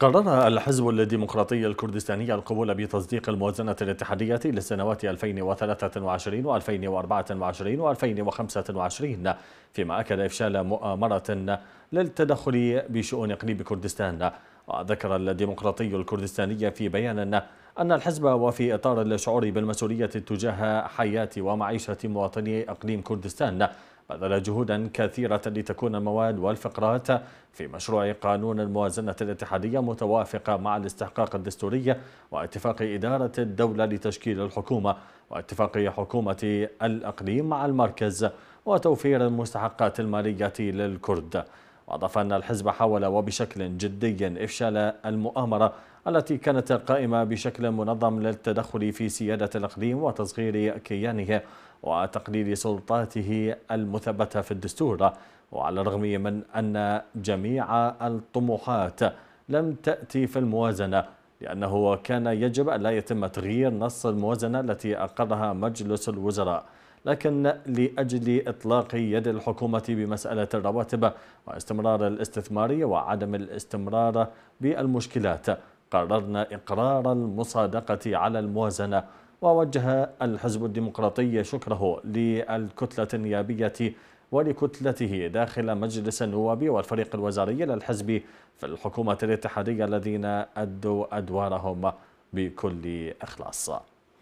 قرر الحزب الديمقراطي الكردستاني القبول بتصديق الموازنة الاتحادية للسنوات 2023 و2024 و2025 فيما أكد إفشال مؤامرة للتدخل بشؤون إقليم كردستان وذكر الديمقراطي الكردستاني في بيان أن الحزب وفي إطار الشعور بالمسؤولية تجاه حياة ومعيشة مواطني إقليم كردستان بذل جهودا كثيرة لتكون المواد والفقرات في مشروع قانون الموازنة الاتحادية متوافقة مع الاستحقاق الدستوري واتفاق إدارة الدولة لتشكيل الحكومة واتفاق حكومة الأقليم مع المركز وتوفير المستحقات المالية للكرد وأضاف أن الحزب حاول وبشكل جدي إفشال المؤامرة التي كانت قائمة بشكل منظم للتدخل في سيادة الإقليم وتصغير كيانه وتقليل سلطاته المثبتة في الدستور وعلى الرغم من أن جميع الطموحات لم تأتي في الموازنة لأنه كان يجب أن لا يتم تغيير نص الموازنة التي أقرها مجلس الوزراء لكن لأجل إطلاق يد الحكومة بمسألة الرواتب واستمرار الاستثمارية وعدم الاستمرار بالمشكلات قررنا إقرار المصادقة على الموازنة ووجه الحزب الديمقراطي شكره للكتلة النيابية ولكتلته داخل مجلس النواب والفريق الوزاري للحزب في الحكومة الاتحادية الذين أدوا أدوارهم بكل إخلاص